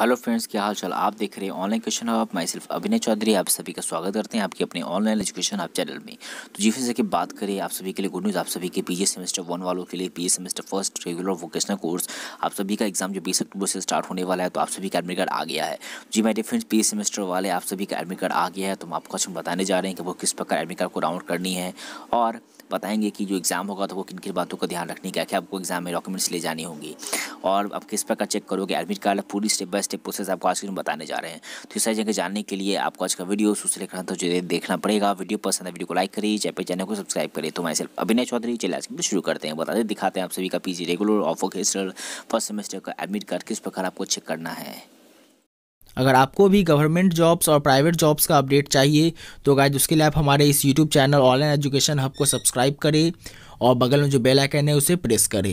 hello friends क्या हाल चाल आप देख रहे हैं ऑनलाइन क्वेश्चन आप माई सेल्फ अभिनय चौधरी आप सभी का स्वागत करते हैं आपके अपने ऑनलाइन एजुकेशन आप चैनल में तो जी फिर की बात करें आप सभी के लिए गुड न्यूज़ आप सभी के पीजी सेमेस्टर वन वालों के लिए PG semester first regular vocational course आप सभी का एग्जाम जो बीस अक्टूबर से स्टार्ट होने वाला है तो आप सभी का एडमिट कार्ड आ गया है जी मैं डियर पी सेमेस्टर वाले आप सभी का एडमिट कार्ड आ गया है तो हम आपको हम बताने जा रहे हैं कि वो किस प्रकार एडमिट कार्ड को डाउनलोड करनी है और बताएंगे कि जो एग्ज़ाम होगा तो वो किन किन बातों का ध्यान रखने का क्या आपको एग्जाम में डॉक्यूमेंट्स ले जाने होंगे और आप किस प्रकार चेक करोगे एडमिट कार्ड पूरी स्टेप बाय स्टेप प्रोसेस आपको आज के बताने जा रहे हैं तो इस सारी जगह जानने के लिए आपको आज का वीडियो सुशील रखना तो देखना पड़ेगा वीडियो पसंद है वीडियो को लाइक करिए चाहे चैनल को सब्सक्राइब करिए तो मैं सिर्फ अभिनय चौधरी चले आज के शुरू करते हैं बता दें दिखाते हैं आप सभी का पी रेगुलर ऑफ ओकेस्ट्रल फर्स्ट सेमेस्टर का एडमिट कार्ड किस प्रकार आपको चेक करना है अगर आपको भी गवर्नमेंट जॉब्स और प्राइवेट जॉब्स का अपडेट चाहिए तो गाय उसके लिए आप हमारे इस YouTube channel online education hub को सब्सक्राइब करें और बगल में जो बेल आइकन है उसे प्रेस करें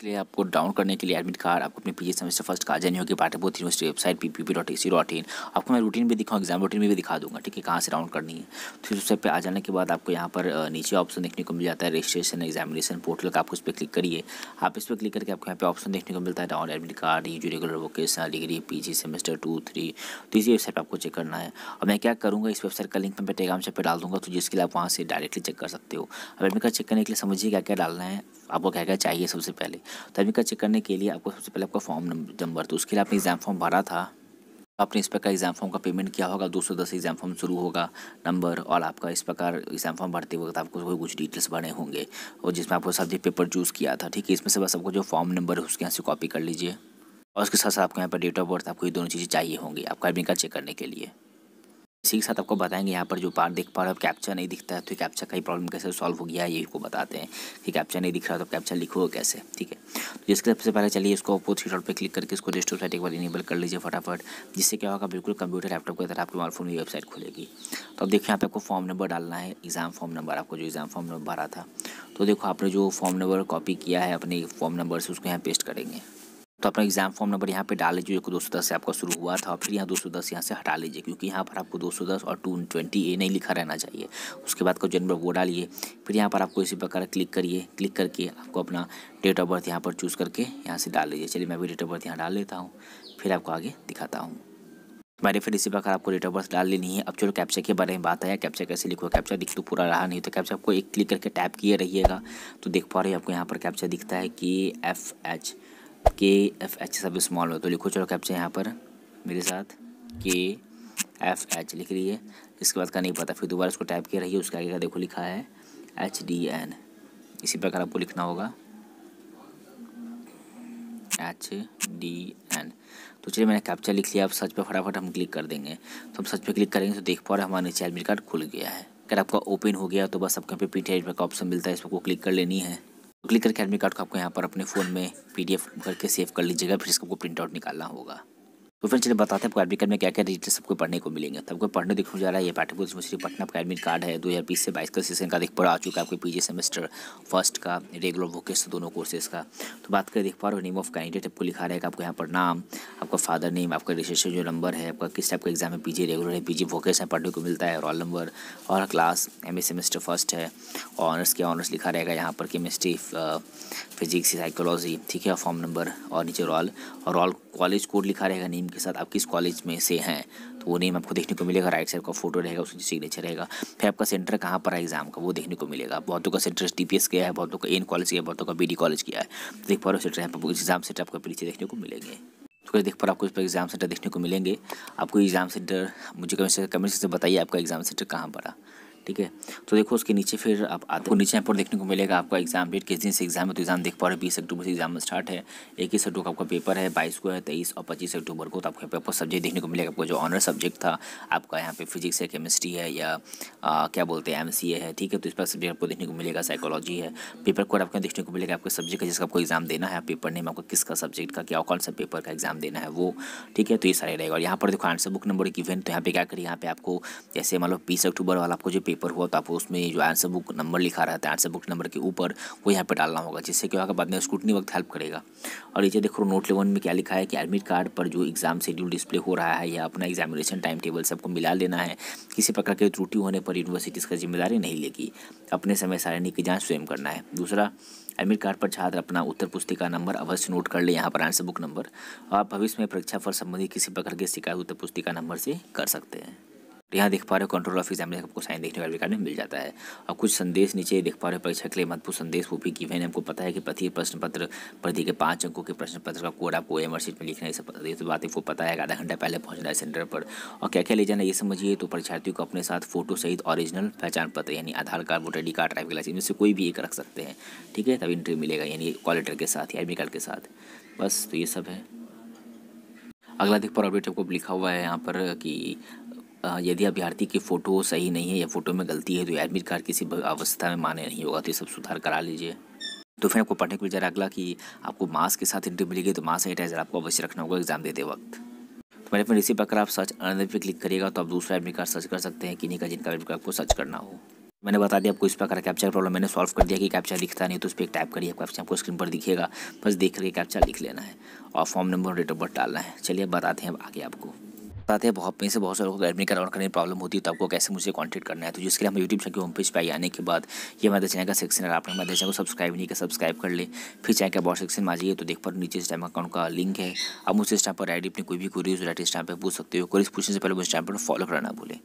इसके लिए आपको डाउन करने के लिए एडमिट कार्ड आपको अपने पीजी सेमेस्टर फर्स्ट का जेन की पाठ्यपुर university website P P P dot A C dot in आपको मैं रूटीन भी दिखाऊँ एग्जाम रूटीन भी, भी दिखा दूंगा ठीक है कहाँ से डाउन करनी है तो उस वेबसाइट पर आ जाने के बाद आपको यहाँ पर नीचे ऑप्शन देखने को मिल जाता है रजिस्ट्रेशन एग्जामिनेशन पोर्टल का आपको उस पर क्लिक करिए आप इस पर क्लिक करके आपको यहाँ पर ऑप्शन देखने को मिलता है down admit card U regular vocation degree P G semester two three तो इसी वेबसाइट पर आपको चेक करना है और मैं क्या करूँगा इस वेबसाइट का लिंक मैं टेगाम से पर डाल दूँगा तो जिसके लिए आप वहाँ से डायरेक्टली चेक कर सकते हो अब एडमिट कार्ड चेक करने के लिए समझिए क्या क्या डालना है आपको क्या क्या चाहिए सबसे पहले तो एडमिट कार्ड चेक करने के लिए आपको सबसे पहले आपका फॉर्म नंबर तो उसके लिए आपने एग्ज़ाम फॉर्म भरा था आपने इस प्रकार एग्ज़ाम फॉर्म का पेमेंट किया होगा दो सौ दस एग्ज़ाम फॉर्म शुरू होगा नंबर और आपका इस प्रकार एग्ज़ाम फॉर्म भरते वक्त आपको कोई कुछ डिटेल्स भरने होंगे और जिसमें आपको सब्जेक्ट पेपर चूज़ किया था ठीक है इसमें से बस आपको जो फॉर्म नंबर है उसके यहाँ से कॉपी कर लीजिए और उसके साथ साथ आपको यहाँ पर डेट ऑफ बर्थ आपको ये दोनों चीज़ें चाहिए होंगी आपका एडमिट कार्ड चेक करने के लिए इसी के साथ आपको बताएंगे यहाँ पर जो पार्ट देख पा रहे हो कैप्चा नहीं दिखता है तो कैप्चा का ही प्रॉब्लम कैसे सॉल्व हो गया है ये को बताते हैं कि कैप्चा नहीं दिख रहा तो कैप्चा लिखो कैसे ठीक है तो जिसके सबसे पहले चलिए इसको ओपो थ्री डॉट पर क्लिक करके इसको डिस्टोर साइट एक बार इनेबल कर लीजिए फटाफट जिससे क्या होगा बिल्कुल कंप्यूटर लैपटॉप के तरह आपके मोबाइल में वेबसाइट खुलेगी तो अब देखिए यहाँ पे आपको फॉर्म नंबर डालना है एग्ज़ाम फॉर्म नंबर आपको जो एग्ज़ाम फॉर्म नंबर भरा था तो देखो आपने जो फॉर्म नंबर कॉपी किया है अपने फॉर्म नंबर से उसको यहाँ पेस्ट करेंगे तो अपना एग्जाम फॉर्म नंबर यहाँ पे डाल लीजिए जो कि दो से आपका शुरू हुआ था और फिर यहाँ दो सौ दस यहाँ से हटा लीजिए क्योंकि यहाँ पर आपको दो सौ दस और टू ट्वेंटी ए नहीं लिखा रहना चाहिए उसके बाद को जन्म वो डालिए फिर यहाँ पर आपको इसी प्रकार क्लिक करिए क्लिक करके आपको अपना डेट ऑफ बर्थ यहाँ पर चूज़ करके यहाँ से डाल लीजिए चलिए मैं भी डेट ऑफ बर्थ यहाँ डाल लेता हूँ फिर आपको आगे दिखाता हूँ मैंने फिर इसी प्रकार आपको डेट ऑफ बर्थ डाल लेनी है अब चलो कैप्चा के बारे में बात आया कैप्चा कैसे लिखो कैप्चा दिख तो पूरा रहा नहीं तो कैप्चा आपको एक क्लिक करके टैप किए रहिएगा तो देख पा रहे हैं आपको यहाँ पर कैप्चा दिखता है कि F H K F H सब स्मॉल हो तो लिखो चलो कैप्चा यहाँ पर मेरे साथ के एफ एच लिख रही है इसके बाद का नहीं पता फिर दोबारा इसको टाइप किया है उसके आगे का देखो लिखा है एच डी एन इसी प्रकार आपको लिखना होगा एच डी एन तो चलिए मैंने कैप्चा लिख लिया आप सर्च पर फटाफट हम क्लिक कर देंगे तो हम सर्च पर क्लिक करेंगे तो देख पा रहे हमारा नीचे एडमिट कार्ड खुल गया है अगर आपका ओपन हो गया तो बस आपके यहाँ पे पीटीआई टी का ऑप्शन मिलता है इसको क्लिक कर लेनी है क्लिक करके एडमिट कार्ड को आपको यहाँ पर अपने फ़ोन में पीडीएफ करके सेव कर लीजिएगा फिर इसको आपको प्रिंट आउट निकालना होगा तो फिर चलिए बताते हैं आपको एडमिट कार्ड में क्या क्या डिटेल्स आपको पढ़ने को मिलेंगे तो आपको पढ़ने दिखा जा रहा है ये पाठ्यपुर यूनिवर्सिटी पटना का एडमिट कार्ड है दो हज़ार बीस से बाईस का सेशन का देख पड़ा आ चुका है आपके पीजी सेमेस्टर फर्स्ट का रेगुलर वोकेशन दोनों कोर्सेज का तो बात करें देख पा रहे हो नेम ऑफ कैंडिडेट आपको लिखा रहेगा आपको यहाँ पर नाम आपका फादर नेम आपका रजिस्ट्रेशन जो नंबर है आपका किस टाइप का एग्जाम है पीजी रेगुलर है पीजी वोकेशन पढ़ने को मिलता है रोल नंबर और क्लास एम सेमेस्टर फर्स्ट है ऑनर्स के ऑनर्स लिखा रहेगा यहाँ पर केमिस्ट्री फिजिक्स साइकोलॉजी ठीक है फॉर्म नंबर और नीचे रॉल और रॉल कॉलेज कोड लिखा रहेगा नीम के साथ आप किस कॉलेज में से हैं तो वो नेम आपको देखने को मिलेगा राइट साइड का फोटो रहेगा उसकी सिग्नेचर रहेगा फिर आपका सेंटर कहाँ पर है एग्जाम का वो देखने को मिलेगा बहुतों का सेंटर डी पी एस किया है बहुतों का एन कॉलेज किया है बहुतों का बी डी कॉलेज किया है तो देख पा रहे हो सेंटर यहाँ पर एग्जाम सेंटर आपको पीछे देखने को मिलेंगे तो देख पर आपको इस पर एग्जाम सेंटर देखने को मिलेंगे आपको एग्जाम सेंटर मुझे से कमेंट से बताइए आपका एग्जाम सेंटर कहाँ पर है ठीक है तो देखो उसके नीचे फिर आप आते हो नीचे यहाँ पर देखने को मिलेगा आपका एग्जाम डेट किस दिन से एग्जाम है तो एग्जाम देख पा रहे बीस अक्टूबर से एग्जाम स्टार्ट है इक्कीस अक्टूबर का आपका पेपर है बाईस को है तेईस और पच्चीस अक्टूबर को तो आपको यहाँ पर सब्जेक्ट देखने को मिलेगा आपका जो ऑनर सब्जेक्ट था आपका यहाँ पे फिजिक्स है केमिस्ट्री है या क्या बोलते हैं एम है ठीक है तो इस पर सब्जेक्ट आपको देखने को मिलेगा साइकोलॉजी है पेपर कोड आपको देखने को मिलेगा आपके सब्जेक्ट का जिसका आपको एग्जाम देना है पेपर नेम आपको किसका सब्जेक्ट का क्या कौन सा पेपर का एग्जाम देना है वो ठीक है तो ये सारे रहेगा और यहाँ पर देखो आंसर बुक नंबर इवेंट तो यहाँ पे क्या करिए यहाँ पे आपको जैसे मान लो बीस अक्टूबर वाला आपको जो पेपर पेपर हुआ तो आपको उसमें जो आंसर बुक नंबर लिखा रहता है आंसर बुक नंबर के ऊपर वो यहाँ पर डालना होगा जिससे क्या होगा बाद में स्कूटनी वक्त हेल्प करेगा और नीचे देखो नोट लेवन में क्या लिखा है कि एडमिट कार्ड पर जो एग्ज़ाम शेड्यूल डिस्प्ले हो रहा है या अपना एग्जामिनेशन टाइम टेबल सबको मिला लेना है किसी प्रकार की त्रुटि होने पर यूनिवर्सिटी इसका जिम्मेदारी नहीं लेगी अपने समय सारणी की जाँच स्वयं करना है दूसरा एडमिट कार्ड पर छात्र अपना उत्तर पुस्तिका नंबर अवश्य नोट कर ले यहाँ पर आंसर बुक नंबर और आप भविष्य में परीक्षा फल संबंधी किसी प्रकार के शिकायत उत्तर पुस्तिका नंबर से कर सकते हैं यहाँ देख पा रहे हो कंट्रोल ऑफ एग्जामिनेशन आपको साइन देखने वाले कार्ड में मिल जाता है और कुछ संदेश नीचे देख पा रहे हो परीक्षा के लिए महत्वपूर्ण संदेश वो भी गिवेन है हमको पता है कि प्रति प्रश्न पत्र प्रति के पाँच अंकों के प्रश्न पत्र का कोड आपको एम में लिखना है सब ये तो बात है वो पता है आधा घंटा पहले पहुँचना है सेंटर पर और क्या क्या ले जाना ये समझिए तो परीक्षार्थियों को अपने साथ फोटो सहित ऑरिजिनल पहचान पत्र यानी Aadhaar card voter I card driving licence से कोई भी एक रख सकते हैं ठीक है तब इंटरव्यू मिलेगा यानी कॉलेटर के साथ या एडमिट कार्ड के साथ बस तो ये सब है अगला देख पर अपडेट आपको लिखा हुआ है यहाँ पर कि यदि अभ्यर्थी की फ़ोटो सही नहीं है या फ़ोटो में गलती है तो एडमिट कार्ड किसी अवस्था में माने नहीं होगा तो ये सब सुधार करा लीजिए तो फिर आपको पढ़ने के लिए जरा अगला कि आपको मास्क के साथ इंटरव्यू मिलेगी तो मास्क सैनिटाइजर आपको अवश्य रखना होगा एग्जाम देते वक्त तो मेरे फ्रेंड इसी प्रकार आप सर्च अनदर पर क्लिक करिएगा तो आप दूसरा एडमिट कार्ड सर्च कर सकते हैं कि नहीं का जिनका एडमिट कार्ड आपको सर्च करना हो मैंने बता दिया आपको इस प्रकार कैप्चर प्रॉब्लम मैंने सॉल्व कर दिया कि कैप्चर लिखता नहीं तो उस पर एक टाइप करिए कैप्चर आपको स्क्रीन पर दिखेगा बस देख करके कैप्चर लिख लेना है और फॉर्म नंबर और डेट ऑफ बर्थ डालना है चलिए बताते हैं आगे आपको बताते हैं बहुत में से बहुत सारे लोगों को एडमिट का करने में प्रॉब्लम होती है तो आपको कैसे मुझे कॉन्टेक्ट करना है तो जिसके लिए हम यूट्यूब चैनल के होम पेज पर आने के बाद ये हमारे चैनल का सेक्शन है आपने हमारे चैनल को सब्सक्राइब नहीं किया सब्सक्राइब कर ले फिर चैनल का बहुत सेक्शन में आ जाइए तो देख पर नीचे स्टैम अकाउंट का लिंक है आप मुझसे इस टाइम पर आई अपनी कोई भी क्वेरीज राइट इस टाइम पर पूछ सकते हो कोई पूछने से पहले मुझे टाइम पर फॉलो करना भूलें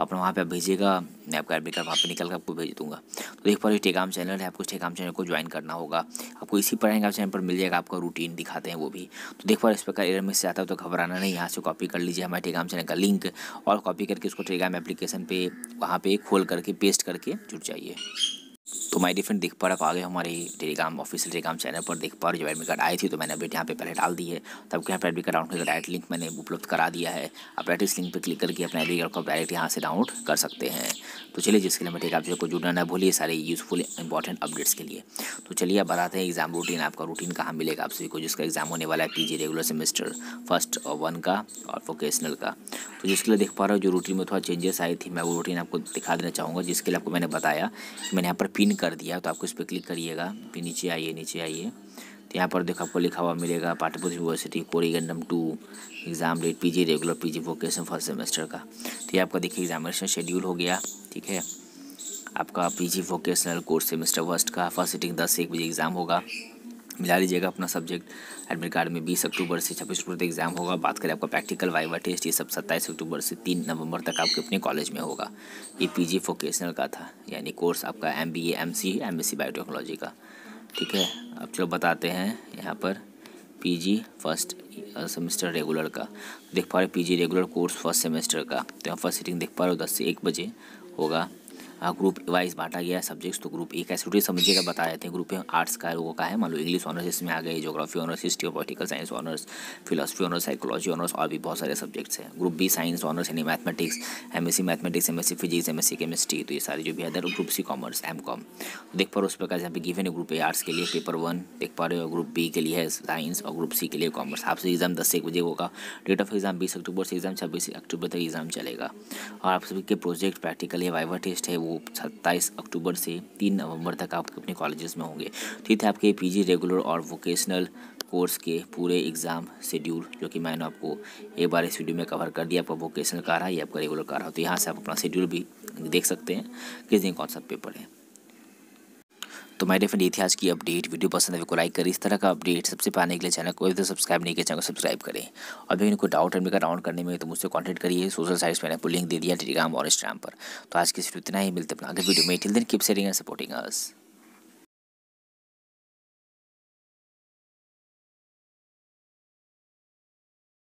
अपना वहाँ पर आप भेजिएगा मैं आपका एडमिट कार्ड वहाँ पर निकल कर आपको भेज दूँगा तो देख पर ये टेकाम चैनल है आपको इस टेकाम चैनल को ज्वाइन करना होगा आपको इसी पर आएंगे चैनल पर मिल जाएगा आपका रूटीन दिखाते हैं वो भी तो देख पर इस प्रकार एयर मिस जाता है तो घबराना नहीं यहाँ से कॉपी कर लीजिए हमारे टेलीग्राम चैनल का लिंक और कॉपी करके उसको टेलीग्राम एप्लीकेशन पे वहाँ पे खोल करके पेस्ट करके जुट जाइए तो माई डिफरेंट देख पा रहा आगे हमारे टेलीग्राम ऑफिशियल टेलीग्राम चैनल पर देख पा रहे जो एडमिट कार्ड आई थी तो मैंने अपडेट यहाँ पे पहले डाल दी है तब यहाँ पर एडमिट कार्ड डाउन करके डायरेक्ट लिंक मैंने उपलब्ध करा दिया है आप डायरेक्ट इस लिंक पर क्लिक करके अपने एडमिट कार्ड को डायरेक्ट यहाँ से डाउनलोड कर सकते हैं तो चलिए जिसके लिए मैं आप जो जुड़ना ना भूलिए सारे यूजफुल इंपॉर्टेंट अपडेट्स के लिए तो चलिए अब बताते हैं एग्जाम रूटीन आपका रूटीन कहाँ मिलेगा आप सभी को जिसका एग्जाम होने वाला है पी रेगुलर सेमेस्टर फर्स्ट और वन का और वोकेशनल का तो जिसके लिए देख पा रहा हूँ जो रूटीन में थोड़ा चेंजेस आई थी मैं वो रूटीन आपको दिखा देना चाहूँगा जिसके लिए आपको मैंने बताया मैंने यहाँ पर पिन कर दिया तो आपको इस पर क्लिक करिएगा फिर नीचे आइए नीचे आइए तो यहाँ पर देखो आपको लिखा हुआ मिलेगा Pataliputra university corrigendum to exam date PG regular PG vocation first semester का तो ये आपका देखिए एग्जामिनेशन शेड्यूल हो गया ठीक है आपका PG vocational course semester first का फर्स्ट सिटिंग दस से एक बजे एग्ज़ाम होगा मिला लीजिएगा अपना सब्जेक्ट एडमिट कार्ड में बीस अक्टूबर से छब्बीस अक्टूबर तक एग्जाम होगा बात करें आपका प्रैक्टिकल वाइवा टेस्ट ये सब सत्ताईस अक्टूबर से तीन नवंबर तक आपके अपने कॉलेज में होगा ये पी जी वोकेशनल का था यानी कोर्स आपका M B M C M B C biotechnology का ठीक है अब चलो बताते हैं यहाँ पर P G first semester regular का देख पा रहे P G regular course first semester का तो यहाँ फर्स्ट सीटिंग देख पा रहे हो दस से एक बजे होगा ग्रुप वाइज बांटा गया है सब्जेक्ट्स तो ग्रुप ए का स्टूडेंट समझिएगा बता जाते हैं ग्रुप है आर्ट्स का लोगों का है मान लो इंग्लिश ऑनर्स इसमें आ गए जोग्राफी ऑनर्स हिस्ट्री और political science honours philosophy honours psychology honours और भी बहुत सारे सब्जेक्ट्स हैं ग्रुप बी साइंस ऑनर्स यानी mathematics M S C mathematics M S C physics M S C chemistry तो ये सारे जो भी other group C commerce M com तो देख पा रहे उस प्रकार यहाँ पे गिवन है ग्रुप ए आर्ट्स के लिए पेपर वन देख पा रहे हो ग्रुप बी के लिए है साइंस और ग्रुप सी के लिए कॉमर्स आपसे एग्जाम दस एक बजे होगा डेट ऑफ एग्जाम बीस अक्टूबर से एग्जाम छब्बीस अक्टूबर तक एग्जाम चलेगा और आप सभी के प्रोजेक्ट प्रैक्टिकल है वाइवा टेस्ट है वो सत्ताईस अक्टूबर से तीन नवंबर तक आपके अपने कॉलेजेस में होंगे ठीक तो है आपके पीजी रेगुलर और वोकेशनल कोर्स के पूरे एग्ज़ाम शेड्यूल जो कि मैंने आपको एक बार इस वीडियो में कवर कर दिया आपका वोकेशनल का रहा है या आपका रेगुलर का रहा है तो यहाँ से आप अपना शेड्यूल भी देख सकते हैं किस दिन कौन सा पेपर है तो माय डिफरेंट इतिहास की अपडेट वीडियो पसंद है को तो लाइक करें इस तरह का अपडेट सबसे पाने के लिए चैनल को सब्सक्राइब नहीं किया चैनल को सब्सक्राइब करें और भी इनको डाउट एंड मेरा राउंड करने में तो मुझसे कॉन्टेक्ट करिए सोशल साइट्स मैंने आपको लिंक दे दिया टेलीग्राम और इंस्टाग्राम पर तो आज की सिर्फ इतना ही मिलते अपना आगे वीडियो में टिल दिन कीप एंड सपोर्टिंग अस